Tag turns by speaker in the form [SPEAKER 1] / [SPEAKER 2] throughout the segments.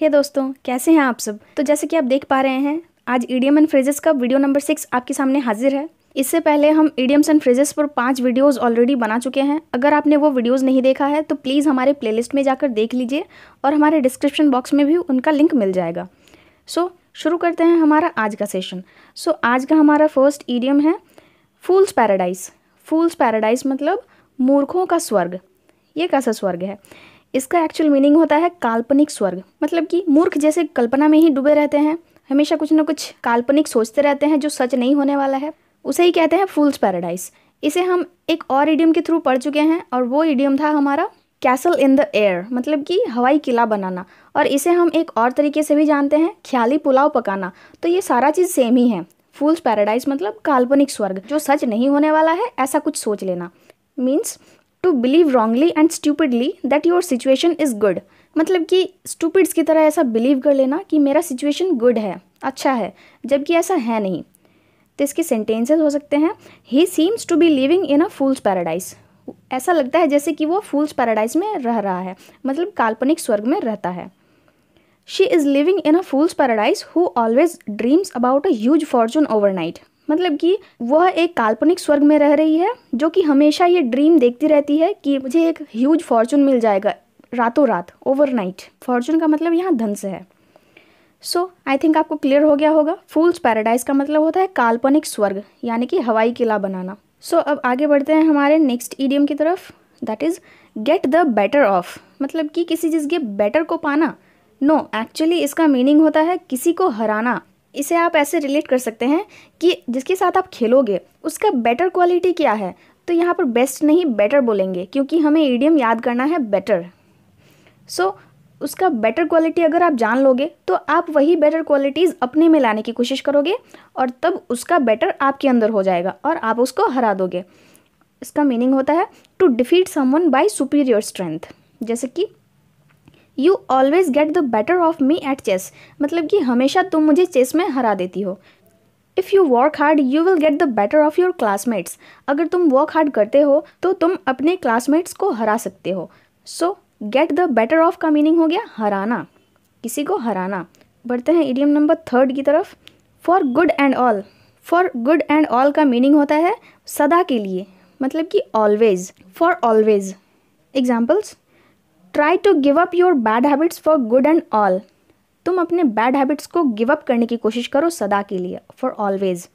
[SPEAKER 1] हे hey दोस्तों कैसे हैं आप सब तो जैसे कि आप देख पा रहे हैं आज ईडीएम एंड फ्रेजेस का वीडियो नंबर सिक्स आपके सामने हाजिर है इससे पहले हम ईडियम्स एंड फ्रेजेस पर पांच वीडियोस ऑलरेडी बना चुके हैं अगर आपने वो वीडियोस नहीं देखा है तो प्लीज़ हमारे प्लेलिस्ट में जाकर देख लीजिए और हमारे डिस्क्रिप्शन बॉक्स में भी उनका लिंक मिल जाएगा सो so, शुरू करते हैं हमारा आज का सेशन सो so, आज का हमारा फर्स्ट ईडियम है फूल्स पैराडाइज फूल्स पैराडाइज मतलब मूर्खों का स्वर्ग ये कैसा स्वर्ग है इसका एक्चुअल मीनिंग होता है काल्पनिक स्वर्ग मतलब कि मूर्ख जैसे कल्पना में ही डूबे रहते हैं हमेशा कुछ ना कुछ काल्पनिक सोचते रहते हैं जो सच नहीं होने वाला है उसे ही कहते हैं फूल्स पैराडाइज इसे हम एक और इडियम के थ्रू पढ़ चुके हैं और वो इडियम था हमारा कैसल इन द एयर मतलब कि हवाई किला बनाना और इसे हम एक और तरीके से भी जानते हैं ख्याली पुलाव पकाना तो ये सारा चीज़ सेम ही है फूल्स पैराडाइज मतलब काल्पनिक स्वर्ग जो सच नहीं होने वाला है ऐसा कुछ सोच लेना means to believe wrongly and stupidly that your situation is good मतलब कि स्टूपिड्स की तरह ऐसा बिलीव कर लेना कि मेरा सिचुएशन गुड है अच्छा है जबकि ऐसा है नहीं तो इसके सेंटेंसेस हो सकते हैं he seems to be living in a fool's paradise ऐसा लगता है जैसे कि वो फूल्स पैराडाइज में रह रहा है मतलब काल्पनिक स्वर्ग में रहता है she is living in a fool's paradise who always dreams about a huge fortune overnight मतलब कि वह एक काल्पनिक स्वर्ग में रह रही है जो कि हमेशा ये ड्रीम देखती रहती है कि मुझे एक ह्यूज फॉर्चून मिल जाएगा रातों रात ओवरनाइट फॉर्चून का मतलब यहाँ धन से है सो आई थिंक आपको क्लियर हो गया होगा फूल्स पैराडाइज का मतलब होता है काल्पनिक स्वर्ग यानी कि हवाई किला बनाना सो so, अब आगे बढ़ते हैं हमारे नेक्स्ट ईडियम की तरफ that is get the better of मतलब कि किसी चीज़ के बेटर को पाना नो no, एक्चुअली इसका मीनिंग होता है किसी को हराना इसे आप ऐसे रिलेट कर सकते हैं कि जिसके साथ आप खेलोगे उसका बेटर क्वालिटी क्या है तो यहाँ पर बेस्ट नहीं बेटर बोलेंगे क्योंकि हमें ईडियम याद करना है बेटर सो so, उसका बेटर क्वालिटी अगर आप जान लोगे तो आप वही बेटर क्वालिटीज़ अपने में लाने की कोशिश करोगे और तब उसका बेटर आपके अंदर हो जाएगा और आप उसको हरा दोगे इसका मीनिंग होता है to defeat someone by superior strength जैसे कि you always get the better of me at chess मतलब कि हमेशा तुम मुझे चेस में हरा देती हो if you work hard you will get the better of your classmates अगर तुम वर्क हार्ड करते हो तो तुम अपने क्लासमेट्स को हरा सकते हो so get the better of का मीनिंग हो गया हराना किसी को हराना बढ़ते हैं इडियम नंबर थर्ड की तरफ for good and all for good and all का मीनिंग होता है सदा के लिए मतलब कि always for always examples try to give up your bad habits for good and all तुम अपने बैड हैबिट्स को गिव अप करने की कोशिश करो सदा के लिए for always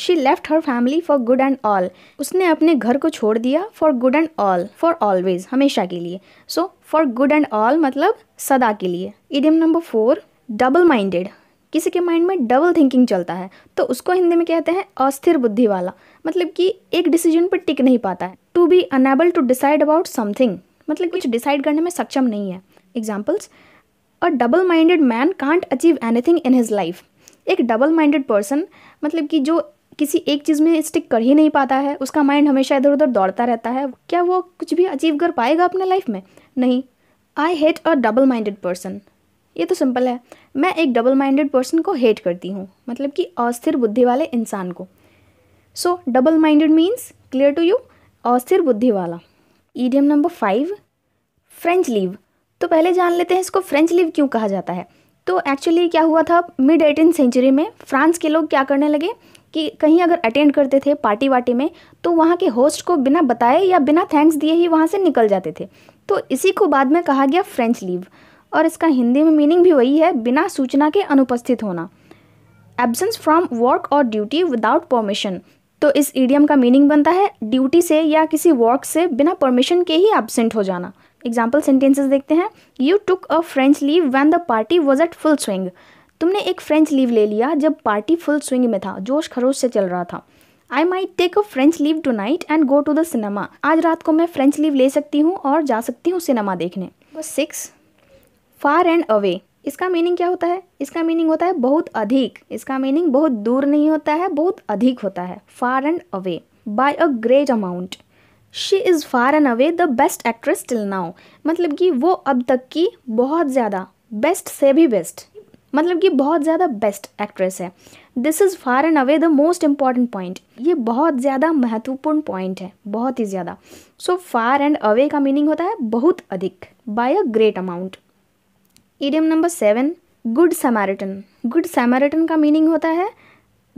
[SPEAKER 1] she left her family for good and all उसने अपने घर को छोड़ दिया for good and all for always हमेशा के लिए so for good and all मतलब सदा के लिए idiom number four double minded किसी के माइंड में डबल थिंकिंग चलता है तो उसको हिंदी में कहते हैं अस्थिर बुद्धि वाला मतलब कि एक डिसीजन पर टिक नहीं पाता है to be unable to decide about something मतलब कुछ डिसाइड करने में सक्षम नहीं है examples a double minded man can't achieve anything in his life एक डबल माइंडेड पर्सन मतलब कि जो किसी एक चीज़ में स्टिक कर ही नहीं पाता है उसका माइंड हमेशा इधर उधर दौड़ता रहता है क्या वो कुछ भी अचीव कर पाएगा अपने लाइफ में नहीं I hate a double minded person ये तो सिंपल है मैं एक डबल माइंडेड पर्सन को हेट करती हूँ मतलब कि अस्थिर बुद्धि वाले इंसान को so double minded means clear to you अस्थिर बुद्धि वाला idiom number five French leave तो पहले जान लेते हैं इसको फ्रेंच लीव क्यों कहा जाता है तो एक्चुअली क्या हुआ था मिड एटीन सेंचुरी में फ्रांस के लोग क्या करने लगे कि कहीं अगर अटेंड करते थे पार्टी वार्टी में तो वहाँ के होस्ट को बिना बताए या बिना थैंक्स दिए ही वहाँ से निकल जाते थे तो इसी को बाद में कहा गया फ्रेंच लीव और इसका हिंदी में मीनिंग भी वही है बिना सूचना के अनुपस्थित होना एबजेंस फ्रॉम वर्क और ड्यूटी विदाउट परमिशन तो इस ईडियम का मीनिंग बनता है ड्यूटी से या किसी वर्क से बिना परमिशन के ही एबसेंट हो जाना एग्जाम्पल सेंटेंसेस देखते हैं you took a French leave when the party was at full swing तुमने एक फ्रेंच लीव ले लिया जब पार्टी फुल स्विंग में था जोश खरोश से चल रहा था I may take a French leave tonight and go to the cinema आज रात को मैं फ्रेंच लीव ले सकती हूँ और जा सकती हूँ सिनेमा देखने सिक्स फार एंड अवे इसका मीनिंग क्या होता है इसका मीनिंग होता है बहुत अधिक इसका मीनिंग बहुत दूर नहीं होता है बहुत अधिक होता है far and away by a great amount she is far and away the best actress till now मतलब कि वो अब तक की बहुत ज़्यादा बेस्ट से भी बेस्ट मतलब कि बहुत ज़्यादा बेस्ट एक्ट्रेस है this is far and away the most important point ये बहुत ज़्यादा महत्वपूर्ण पॉइंट है बहुत ही ज़्यादा सो फार एंड अवे का मीनिंग होता है बहुत अधिक by a great amount idiom number seven good Samaritan good Samaritan का मीनिंग होता है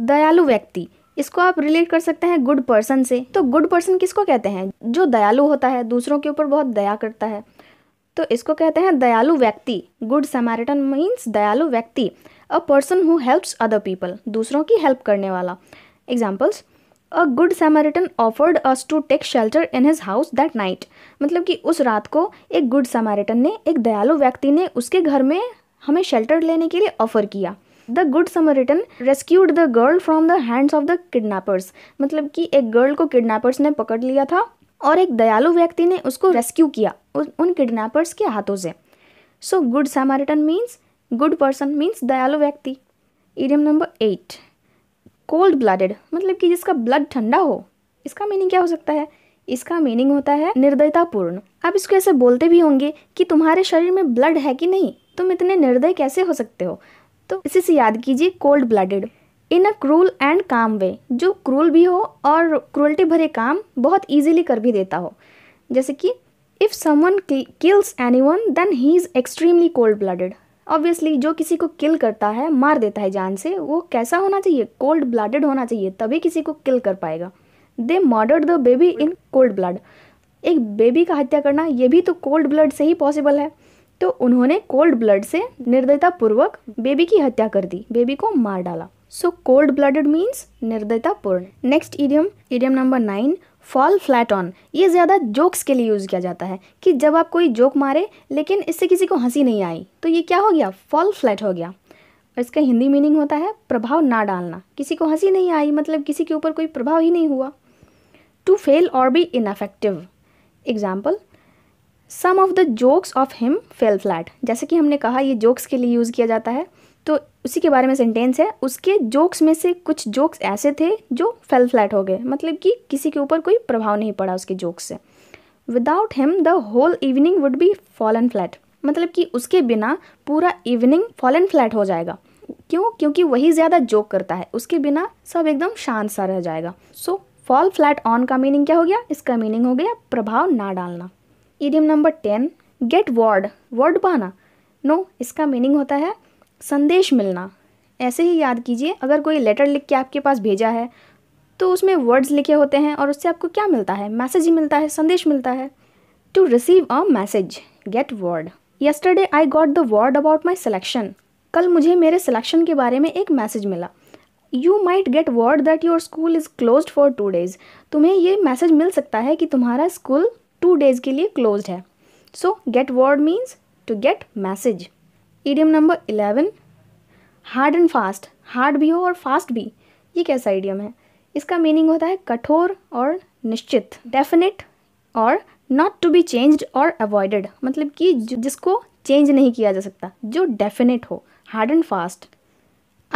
[SPEAKER 1] दयालु व्यक्ति इसको आप रिलेट कर सकते हैं गुड पर्सन से तो गुड पर्सन किसको कहते हैं जो दयालु होता है दूसरों के ऊपर बहुत दया करता है तो इसको कहते हैं दयालु व्यक्ति गुड समेरिटन मीन्स दयालु व्यक्ति a person who helps other people दूसरों की हेल्प करने वाला examples a good Samaritan offered us to take shelter in his house that night मतलब कि उस रात को एक गुड समेरिटन ने एक दयालु व्यक्ति ने उसके घर में हमें शेल्टर लेने के लिए ऑफ़र किया the good Samaritan rescued the girl from the hands of the kidnappers मतलब कि एक गर्ल को किडनैपर्स ने पकड़ लिया था और एक दयालु व्यक्ति ने उसको रेस्क्यू किया उन किडनैपर्स के हाथों से so good Samaritan means good person means दयालु व्यक्ति idiom number eight cold blooded मतलब कि जिसका ब्लड ठंडा हो इसका मीनिंग क्या हो सकता है इसका मीनिंग होता है निर्दयतापूर्ण आप इसको ऐसे बोलते भी होंगे कि तुम्हारे शरीर में ब्लड है कि नहीं तुम इतने निर्दय कैसे हो सकते हो तो इसी से याद कीजिए cold blooded in a cruel and calm way जो क्रूल भी हो और क्रूल्टी भरे काम बहुत ईजिली कर भी देता हो जैसे कि if someone kills anyone then he is extremely cold blooded obviously जो किसी को किल करता है मार देता है जान से वो कैसा होना चाहिए कोल्ड ब्लडेड होना चाहिए तभी किसी को किल कर पाएगा they murder the baby in cold blood एक बेबी का हत्या करना ये भी तो कोल्ड ब्लड से ही पॉसिबल है तो उन्होंने कोल्ड ब्लड से निर्दयतापूर्वक बेबी की हत्या कर दी बेबी को मार डाला सो कोल्ड ब्लडेड मीन्स निर्दयतापूर्ण next idiom idiom number nine fall flat on ये ज़्यादा जोक्स के लिए यूज़ किया जाता है कि जब आप कोई जोक मारे लेकिन इससे किसी को हंसी नहीं आई तो ये क्या हो गया फॉल फ्लैट हो गया और इसका हिंदी मीनिंग होता है प्रभाव ना डालना किसी को हंसी नहीं आई मतलब किसी के ऊपर कोई प्रभाव ही नहीं हुआ टू फेल और be ineffective example some of the jokes of him fell flat जैसे कि हमने कहा ये जोक्स के लिए यूज़ किया जाता है तो उसी के बारे में सेंटेंस है उसके जोक्स में से कुछ जोक्स ऐसे थे जो फेल फ्लैट हो गए मतलब कि किसी के ऊपर कोई प्रभाव नहीं पड़ा उसके जोक्स से without him the whole evening would be fallen flat मतलब कि उसके बिना पूरा इवनिंग फॉलन फ्लैट हो जाएगा क्यों क्योंकि वही ज़्यादा जोक करता है उसके बिना सब एकदम शांत सा रह जाएगा सो फॉल फ्लैट ऑन का मीनिंग क्या हो गया इसका मीनिंग हो गया प्रभाव ना डालना idiom number ten get word word पाना नो इसका मीनिंग होता है संदेश मिलना ऐसे ही याद कीजिए अगर कोई लेटर लिख के आपके पास भेजा है तो उसमें वर्ड्स लिखे होते हैं और उससे आपको क्या मिलता है मैसेज ही मिलता है संदेश मिलता है to receive a message get word yesterday I got the word about my selection कल मुझे मेरे सिलेक्शन के बारे में एक मैसेज मिला you might get word that your school is close for two days तुम्हें ये मैसेज मिल सकता है कि तुम्हारा स्कूल टू डेज़ के लिए क्लोज है so get word means to get message idiom number eleven hard and fast hard भी हो और फास्ट भी ये कैसा ईडियम है इसका मीनिंग होता है कठोर और निश्चित डेफिनेट और नॉट टू बी चेंज और अवॉइडेड मतलब कि जिसको चेंज नहीं किया जा सकता जो डेफिनेट हो hard and fast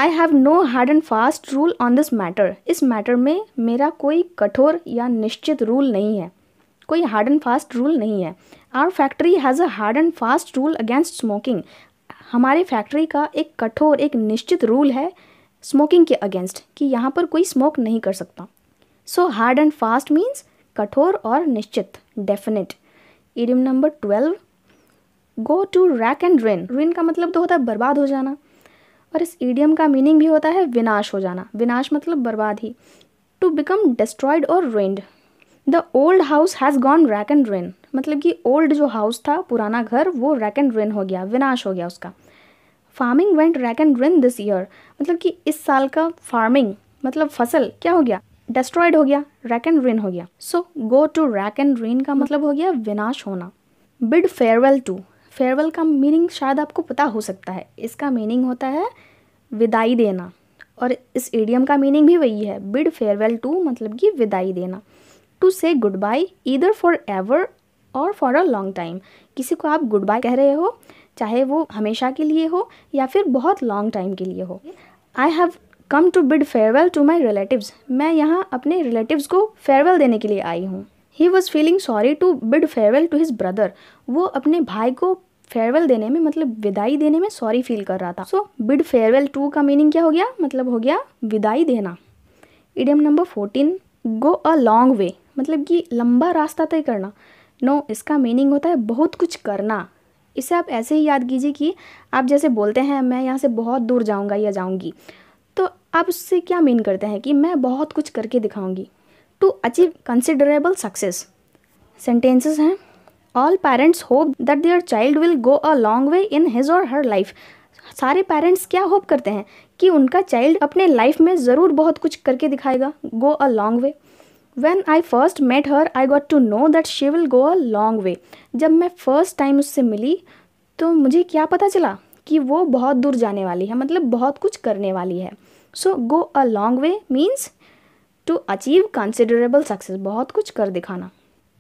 [SPEAKER 1] I have no hard and fast rule on this matter इस मैटर में मेरा कोई कठोर या निश्चित रूल नहीं है कोई हार्ड एंड फास्ट रूल नहीं है our factory has a hard and fast rule against smoking हमारी फैक्ट्री का एक कठोर एक निश्चित रूल है स्मोकिंग के अगेंस्ट कि यहाँ पर कोई स्मोक नहीं कर सकता so hard and fast means कठोर और निश्चित definite idiom number twelve go to rack and ruin ruin का मतलब तो होता है बर्बाद हो जाना और इस ईडियम का मीनिंग भी होता है विनाश हो जाना विनाश मतलब बर्बाद ही टू बिकम डिस्ट्रॉयड और ruined the old house has gone rack and ruin मतलब कि ओल्ड जो हाउस था पुराना घर वो रैक एंड रेन हो गया विनाश हो गया उसका farming went rack and ruin this year मतलब कि इस साल का फार्मिंग मतलब फसल क्या हो गया डिस्ट्रॉयड हो गया रैक एंड रेन हो गया so go to rack and ruin का मतलब हो गया विनाश होना बिड फेयरवेल टू फेयरवेल का मीनिंग शायद आपको पता हो सकता है इसका मीनिंग होता है विदाई देना और इस एडियम का मीनिंग भी वही है बिड फेयरवेल टू मतलब कि विदाई देना to say goodbye either forever और फॉर अ लॉन्ग टाइम किसी को आप गुड बाय कह रहे हो चाहे वो हमेशा के लिए हो या फिर बहुत लॉन्ग टाइम के लिए हो I have come to bid farewell to my relatives मैं यहाँ अपने रिलेटिव को फेयरवेल देने के लिए आई हूँ he was feeling sorry to bid farewell to his brother वो अपने भाई को फेयरवेल देने में मतलब विदाई देने में सॉरी फील कर रहा था सो बिड फेयरवेल टू का मीनिंग क्या हो गया मतलब हो गया विदाई देना idiom number fourteen go a long way मतलब कि लंबा रास्ता तय करना नो इसका मीनिंग होता है बहुत कुछ करना इसे आप ऐसे ही याद कीजिए कि आप जैसे बोलते हैं मैं यहाँ से बहुत दूर जाऊँगा या जाऊँगी तो आप उससे क्या मीन करते हैं कि मैं बहुत कुछ करके दिखाऊँगी to achieve considerable success sentences हैं all parents hope that their child will go a long way in his और हर लाइफ सारे पेरेंट्स क्या होप करते हैं कि उनका चाइल्ड अपने लाइफ में ज़रूर बहुत कुछ करके दिखाएगा go a long way when I first met her I got to know that she will go a long way जब मैं फ़र्स्ट टाइम उससे मिली तो मुझे क्या पता चला कि वो बहुत दूर जाने वाली है मतलब बहुत कुछ करने वाली है so go a long way means to achieve considerable success बहुत कुछ कर दिखाना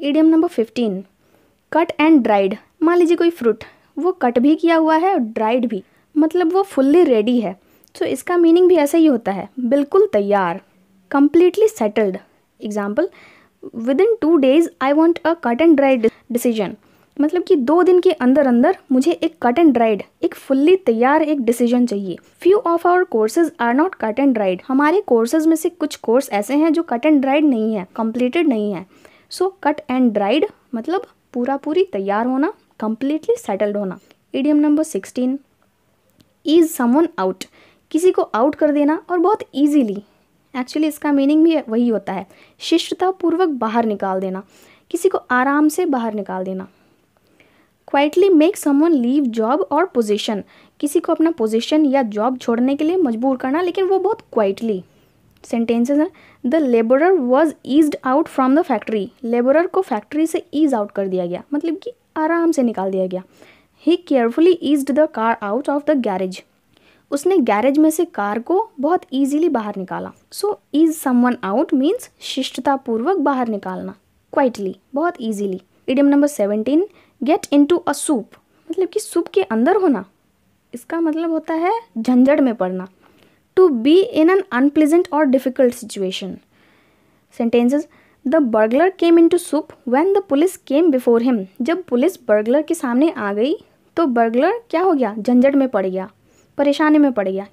[SPEAKER 1] idiom number fifteen cut and dried मान लीजिए कोई फ्रूट वो कट भी किया हुआ है और ड्राइड भी मतलब वो फुल्ली रेडी है सो so, इसका मीनिंग भी ऐसा ही होता है बिल्कुल तैयार completely settled example within two days I want a cut and dried decision मतलब कि दो दिन के अंदर अंदर मुझे एक कट एंड ड्राइड एक फुल्ली तैयार एक डिसीजन चाहिए few of our courses are not cut and dried हमारे कोर्सेज में से कुछ कोर्स ऐसे हैं जो कट एंड ड्राइड नहीं है कम्प्लीटेड नहीं है सो कट एंड ड्राइड मतलब पूरा पूरी तैयार होना कम्प्लीटली सेटल्ड होना idiom number sixteen ease someone out किसी को आउट कर देना और बहुत ईजीली एक्चुअली इसका मीनिंग भी वही होता है शिष्टतापूर्वक बाहर निकाल देना किसी को आराम से बाहर निकाल देना quietly make someone leave job और पोजिशन किसी को अपना पोजिशन या जॉब छोड़ने के लिए मजबूर करना लेकिन वो बहुत क्वाइटली सेंटेंसेज हैं the labourer was eased out from the factory labourer को फैक्ट्री से ईज आउट कर दिया गया मतलब कि आराम से निकाल दिया गया he carefully eased the car out of the garage उसने गैरेज में से कार को बहुत ईजिली बाहर निकाला so ease someone out means शिष्टतापूर्वक बाहर निकालना क्वाइटली बहुत easily idiom number seventeen get into a soup मतलब कि सूप के अंदर होना इसका मतलब होता है झंझट में पड़ना to be in an unpleasant और difficult situation sentences the burglar came into soup when the police came before him जब पुलिस बर्गलर के सामने आ गई तो बर्गलर क्या हो गया झंझट में पड़ गया परेशानी में पड़ गया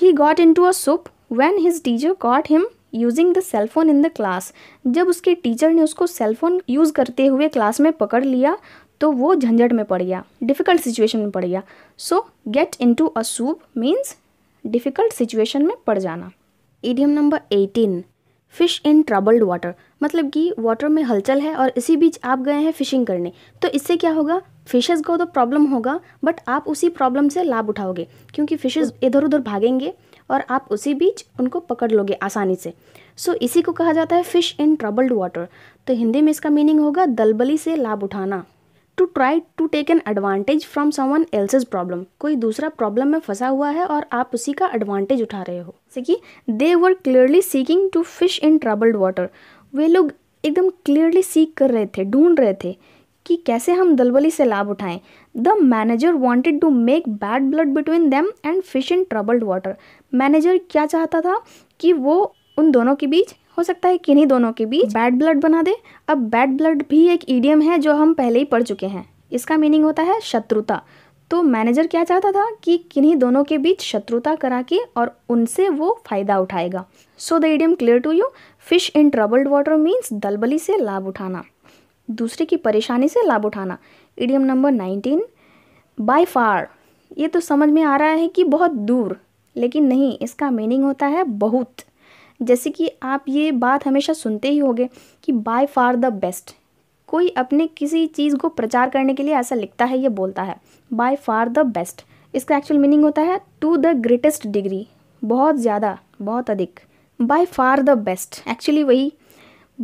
[SPEAKER 1] he got into a soup when his teacher got him using the cellphone in the class जब उसके टीचर ने उसको सेलफोन यूज़ करते हुए क्लास में पकड़ लिया तो वो झंझट में पड़ गया डिफ़िकल्ट सिचुएशन में पड़ गया so get into a soup means difficult situation में पड़ जाना idiom number eighteen fish in troubled water मतलब कि वाटर में हलचल है और इसी बीच आप गए हैं फ़िशिंग करने तो इससे क्या होगा फिशेज़ को तो प्रॉब्लम होगा बट आप उसी प्रॉब्लम से लाभ उठाओगे क्योंकि फिशेज़ इधर उधर भागेंगे और आप उसी बीच उनको पकड़ लोगे आसानी से सो so, इसी को कहा जाता है फ़िश इन ट्रबल्ड वाटर तो हिंदी में इसका मीनिंग होगा दलबली से लाभ उठाना to try to take an advantage from someone else's problem कोई दूसरा प्रॉब्लम में फंसा हुआ है और आप उसी का एडवांटेज उठा रहे हो जैसे कि they were clearly seeking to fish in troubled water वे लोग एकदम क्लियरली सीख कर रहे थे ढूंढ रहे थे कि कैसे हम दलबली से लाभ उठाएं the manager wanted to make bad blood between them and fish in troubled water manager क्या चाहता था कि वो उन दोनों के बीच हो सकता है किन्हीं दोनों के बीच बैड ब्लड बना दे अब बैड ब्लड भी एक ईडियम है जो हम पहले ही पढ़ चुके हैं इसका मीनिंग होता है शत्रुता तो मैनेजर क्या चाहता था कि किन्हीं दोनों के बीच शत्रुता करा के और उनसे वो फ़ायदा उठाएगा so the idiom clear to you fish in troubled water means दलबली से लाभ उठाना दूसरे की परेशानी से लाभ उठाना idiom number nineteen by far ये तो समझ में आ रहा है कि बहुत दूर लेकिन नहीं इसका मीनिंग होता है बहुत जैसे कि आप ये बात हमेशा सुनते ही होंगे कि बाय फार द बेस्ट कोई अपने किसी चीज़ को प्रचार करने के लिए ऐसा लिखता है ये बोलता है बाय फार द बेस्ट इसका एक्चुअल मीनिंग होता है टू द ग्रेटेस्ट डिग्री बहुत ज़्यादा बहुत अधिक by far the best actually वही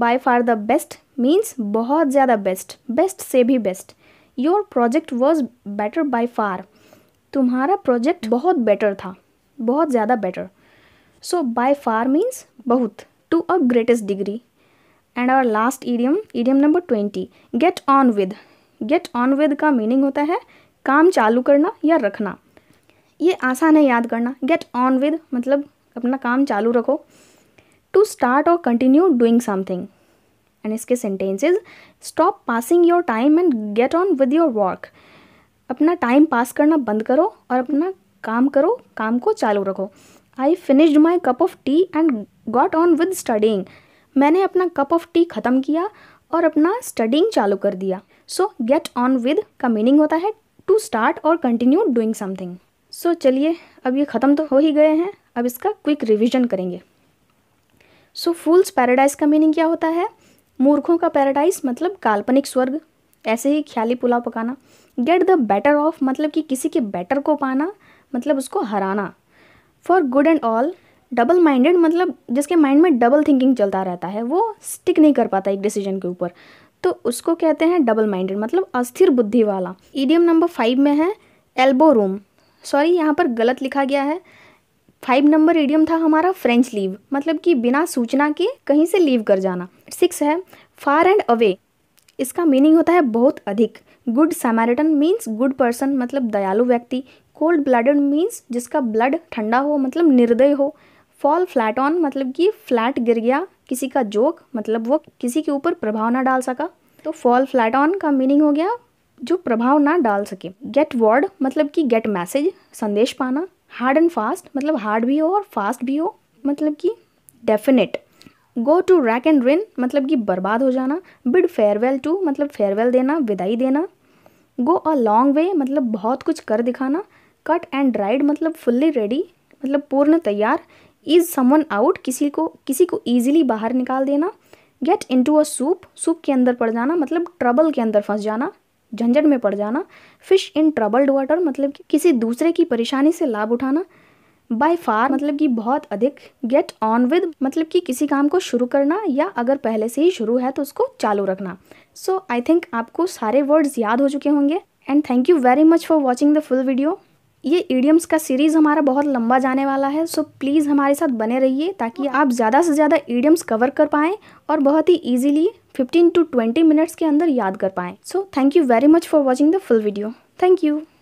[SPEAKER 1] by far the best means बहुत ज़्यादा बेस्ट बेस्ट से भी best your project was better by far तुम्हारा प्रोजेक्ट बहुत बेटर था बहुत ज़्यादा better so by far means बहुत to a greatest degree and our last idiom idiom number twenty get on with get on with का meaning होता है काम चालू करना या रखना ये आसान है याद करना गेट ऑन विद मतलब अपना काम चालू रखो टू स्टार्ट और कंटिन्यू डूइंग समथिंग एंड इसके sentences stop passing your time and get on with your work अपना टाइम पास करना बंद करो और अपना काम करो काम को चालू रखो I finished my cup of tea and got on with studying मैंने अपना कप ऑफ टी ख़त्म किया और अपना स्टडिंग चालू कर दिया सो गेट ऑन विद का मीनिंग होता है टू स्टार्ट और कंटिन्यू डूइंग समथिंग सो चलिए अब ये ख़त्म तो हो ही गए हैं अब इसका क्विक रिविजन करेंगे सो फूल्स पैराडाइज का मीनिंग क्या होता है मूर्खों का पैराडाइज मतलब काल्पनिक स्वर्ग ऐसे ही ख्याली पुलाव पकाना गेट द बेटर ऑफ मतलब कि किसी के बेटर को पाना मतलब उसको हराना for good and all double minded मतलब जिसके माइंड में डबल थिंकिंग चलता रहता है वो स्टिक नहीं कर पाता एक डिसीजन के ऊपर तो उसको कहते हैं डबल माइंडेड मतलब अस्थिर बुद्धि वाला ईडियम नंबर फाइव में है एल्बो रूम सॉरी यहाँ पर गलत लिखा गया है फाइव नंबर एडियम था हमारा फ्रेंच लीव मतलब कि बिना सूचना के कहीं से लीव कर जाना सिक्स है फार एंड अवे इसका मीनिंग होता है बहुत अधिक good samaritan means good person मतलब दयालु व्यक्ति कोल्ड ब्लडेड मीन्स जिसका ब्लड ठंडा हो मतलब निर्दय हो फॉल फ्लैट ऑन मतलब कि फ्लैट गिर गया किसी का जोक मतलब वो किसी के ऊपर प्रभाव ना डाल सका तो फॉल फ्लैट ऑन का मीनिंग हो गया जो प्रभाव ना डाल सके गेट वर्ड मतलब कि गेट मैसेज संदेश पाना हार्ड एंड फास्ट मतलब हार्ड भी हो और फास्ट भी हो मतलब कि definite go to rack and ruin मतलब कि बर्बाद हो जाना बिड फेयरवेल टू मतलब फेयरवेल देना विदाई देना गो अ लॉन्ग वे मतलब बहुत कुछ कर दिखाना कट एंड ड्राइड मतलब फुल्ली रेडी मतलब पूर्ण तैयार इज समवन आउट किसी को किसी को ईजिली बाहर निकाल देना get into a soup soup के अंदर पड़ जाना मतलब ट्रबल के अंदर फंस जाना झंझट में पड़ जाना फिश इन ट्रबल्ड वाटर मतलब कि किसी दूसरे की परेशानी से लाभ उठाना बाय फार मतलब कि बहुत अधिक गेट ऑन विद मतलब कि किसी काम को शुरू करना या अगर पहले से ही शुरू है तो उसको चालू रखना सो आई थिंक आपको सारे वर्ड्स याद हो चुके होंगे and thank you very much for watching the full video ये ईडियम्स का सीरीज़ हमारा बहुत लंबा जाने वाला है सो प्लीज़ हमारे साथ बने रहिए ताकि आप ज़्यादा से ज़्यादा ईडियम्स कवर कर पाएँ और बहुत ही ईजिली 15 टू 20 मिनट्स के अंदर याद कर पाएँ so thank you very much for watching the full video thank you